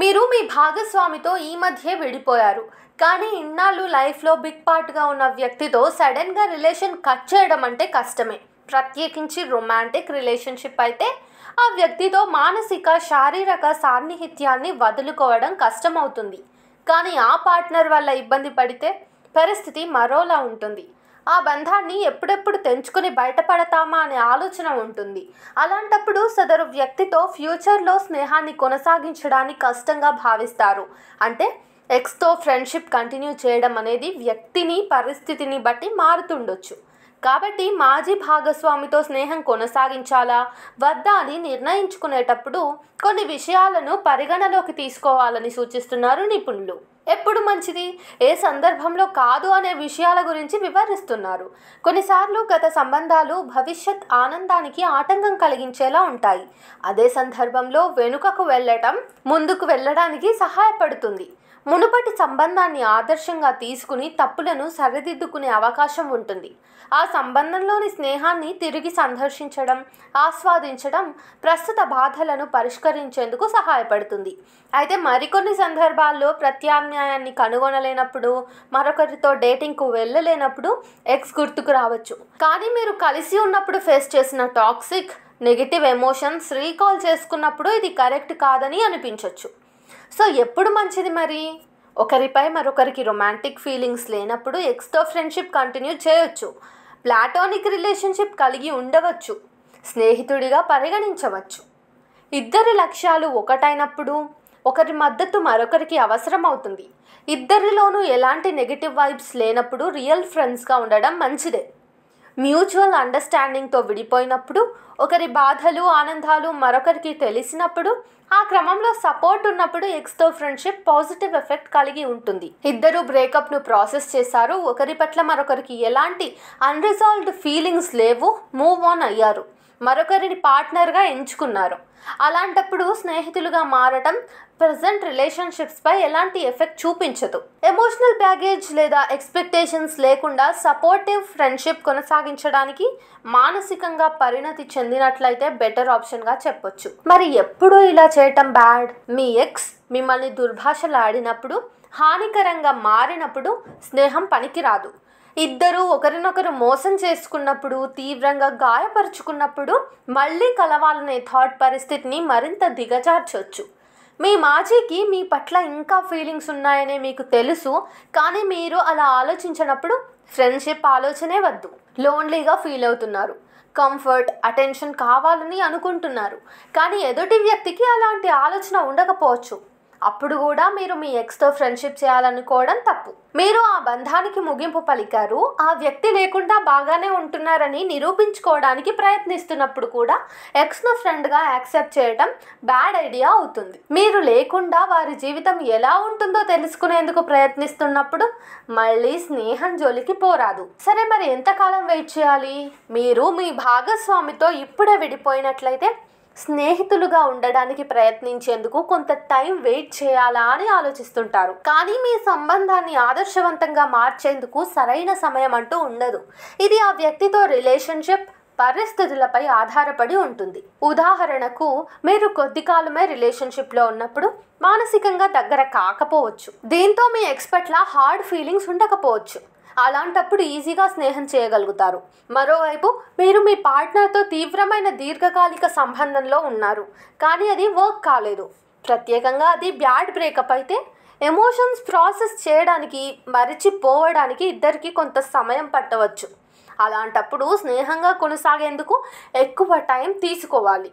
మీరు మీ భాగస్వామితో ఈ మధ్యే విడిపోయారు కానీ ఇన్నాళ్ళు లైఫ్లో బిగ్ పార్ట్గా ఉన్న వ్యక్తితో సడన్గా రిలేషన్ కట్ చేయడం అంటే కష్టమే ప్రత్యేకించి రొమాంటిక్ రిలేషన్షిప్ అయితే ఆ వ్యక్తితో మానసిక శారీరక సాన్నిహిత్యాన్ని వదులుకోవడం కష్టమవుతుంది కానీ ఆ పార్ట్నర్ వల్ల ఇబ్బంది పడితే పరిస్థితి మరోలా ఉంటుంది ఆ బంధాన్ని ఎప్పుడెప్పుడు తెంచుకుని బయటపడతామా అనే ఆలోచన ఉంటుంది అలాంటప్పుడు సదరు వ్యక్తితో ఫ్యూచర్లో స్నేహాన్ని కొనసాగించడానికి కష్టంగా భావిస్తారు అంటే ఎక్స్తో ఫ్రెండ్షిప్ కంటిన్యూ చేయడం అనేది వ్యక్తిని పరిస్థితిని బట్టి మారుతుండొచ్చు కాబట్టి మాజీ భాగస్వామితో స్నేహం కొనసాగించాలా వద్దా అని నిర్ణయించుకునేటప్పుడు కొన్ని విషయాలను పరిగణలోకి తీసుకోవాలని సూచిస్తున్నారు నిపుణులు ఎప్పుడు మంచిది ఏ సందర్భంలో కాదు అనే విషయాల గురించి వివరిస్తున్నారు కొన్నిసార్లు గత సంబంధాలు భవిష్యత్ ఆనందానికి ఆటంకం కలిగించేలా ఉంటాయి అదే సందర్భంలో వెనుకకు వెళ్ళటం ముందుకు వెళ్ళడానికి సహాయపడుతుంది మునుపటి సంబంధాన్ని ఆదర్శంగా తీసుకుని తప్పులను సరిదిద్దుకునే అవకాశం ఉంటుంది ఆ సంబంధంలోని స్నేహాన్ని తిరిగి సందర్శించడం ఆస్వాదించడం ప్రస్తుత బాధలను పరిష్కరించేందుకు సహాయపడుతుంది అయితే మరికొన్ని సందర్భాల్లో ప్రత్యామ్నాయాన్ని కనుగొనలేనప్పుడు మరొకరితో డేటింగ్కు వెళ్ళలేనప్పుడు ఎక్స్ గుర్తుకు రావచ్చు కానీ మీరు కలిసి ఉన్నప్పుడు ఫేస్ చేసిన టాక్సిక్ నెగిటివ్ ఎమోషన్స్ రీకాల్ చేసుకున్నప్పుడు ఇది కరెక్ట్ కాదని అనిపించవచ్చు సో ఎప్పుడు మంచిది మరి ఒకరిపై మరొకరికి రొమాంటిక్ ఫీలింగ్స్ లేనప్పుడు ఎక్స్తో ఫ్రెండ్షిప్ కంటిన్యూ చేయొచ్చు ప్లాటోనిక్ రిలేషన్షిప్ కలిగి ఉండవచ్చు స్నేహితుడిగా పరిగణించవచ్చు ఇద్దరి లక్ష్యాలు ఒకటైనప్పుడు ఒకరి మద్దతు మరొకరికి అవసరం అవుతుంది ఇద్దరిలోనూ ఎలాంటి నెగిటివ్ వైబ్స్ లేనప్పుడు రియల్ ఫ్రెండ్స్గా ఉండడం మంచిదే మ్యూచువల్ అండర్స్టాండింగ్తో విడిపోయినప్పుడు ఒకరి బాధలు ఆనందాలు మరొకరికి తెలిసినప్పుడు ఆ క్రమంలో సపోర్ట్ ఉన్నప్పుడు ఎక్స్తో ఫ్రెండ్షిప్ పాజిటివ్ ఎఫెక్ట్ కలిగి ఉంటుంది ఇద్దరు బ్రేకప్ను ప్రాసెస్ చేశారు ఒకరి పట్ల మరొకరికి ఎలాంటి అన్రిజాల్వ్డ్ ఫీలింగ్స్ లేవు మూవ్ ఆన్ అయ్యారు మరొకరిని పార్ట్నర్గా ఎంచుకున్నారు అలాంటప్పుడు స్నేహితులుగా మారటం ప్రజెంట్ రిలేషన్షిప్స్పై ఎలాంటి ఎఫెక్ట్ చూపించదు ఎమోషనల్ బ్యాగేజ్ లేదా ఎక్స్పెక్టేషన్స్ లేకుండా సపోర్టివ్ ఫ్రెండ్షిప్ కొనసాగించడానికి మానసికంగా పరిణతి చెందినట్లయితే బెటర్ ఆప్షన్గా చెప్పొచ్చు మరి ఎప్పుడు ఇలా చేయటం బ్యాడ్ మీ ఎక్స్ మిమ్మల్ని దుర్భాషలాడినప్పుడు హానికరంగా మారినప్పుడు స్నేహం పనికిరాదు ఇద్దరు ఒకరినొకరు మోసం చేసుకున్నప్పుడు తీవ్రంగా గాయపరుచుకున్నప్పుడు మళ్ళీ కలవాలనే థాట్ పరిస్థితిని మరింత దిగజార్చొచ్చు మీ మాజీకి మీ పట్ల ఇంకా ఫీలింగ్స్ ఉన్నాయనే మీకు తెలుసు కానీ మీరు అలా ఆలోచించినప్పుడు ఫ్రెండ్షిప్ ఆలోచనే వద్దు లోన్లీగా ఫీల్ అవుతున్నారు కంఫర్ట్ అటెన్షన్ కావాలని అనుకుంటున్నారు కానీ ఎదుటి వ్యక్తికి అలాంటి ఆలోచన ఉండకపోవచ్చు అప్పుడు కూడా మీరు మీ ఎక్స్తో ఫ్రెండ్షిప్ చేయాలనుకోవడం తప్పు మీరు ఆ బంధానికి ముగింపు పలికారు ఆ వ్యక్తి లేకుండా బాగానే ఉంటున్నారని నిరూపించుకోవడానికి ప్రయత్నిస్తున్నప్పుడు కూడా ఎక్స్ను ఫ్రెండ్గా యాక్సెప్ట్ చేయడం బ్యాడ్ ఐడియా అవుతుంది మీరు లేకుండా వారి జీవితం ఎలా ఉంటుందో తెలుసుకునేందుకు ప్రయత్నిస్తున్నప్పుడు మళ్ళీ స్నేహం జోలికి పోరాదు సరే మరి ఎంతకాలం వెయిట్ చేయాలి మీరు మీ భాగస్వామితో ఇప్పుడే విడిపోయినట్లయితే స్నేహితులుగా ఉండడానికి ప్రయత్నించేందుకు కొంత టైం వెయిట్ చేయాలా అని ఆలోచిస్తుంటారు కానీ మీ సంబంధాన్ని ఆదర్శవంతంగా మార్చేందుకు సరైన సమయం అంటూ ఉండదు ఇది ఆ వ్యక్తితో రిలేషన్షిప్ పరిస్థితులపై ఆధారపడి ఉంటుంది ఉదాహరణకు మీరు కొద్ది కాలమే రిలేషన్షిప్లో ఉన్నప్పుడు మానసికంగా దగ్గర కాకపోవచ్చు దీంతో మీ ఎక్స్పర్ట్ల హార్డ్ ఫీలింగ్స్ ఉండకపోవచ్చు అలాంటప్పుడు ఈజీగా స్నేహం చేయగలుగుతారు మరోవైపు మీరు మీ పార్ట్నర్తో తీవ్రమైన దీర్ఘకాలిక సంబంధంలో ఉన్నారు కానీ అది వర్క్ కాలేదు ప్రత్యేకంగా అది బ్యాడ్ బ్రేకప్ అయితే ఎమోషన్స్ ప్రాసెస్ చేయడానికి మరిచిపోవడానికి ఇద్దరికి కొంత సమయం పట్టవచ్చు అలాంటప్పుడు స్నేహంగా కొనసాగేందుకు ఎక్కువ టైం తీసుకోవాలి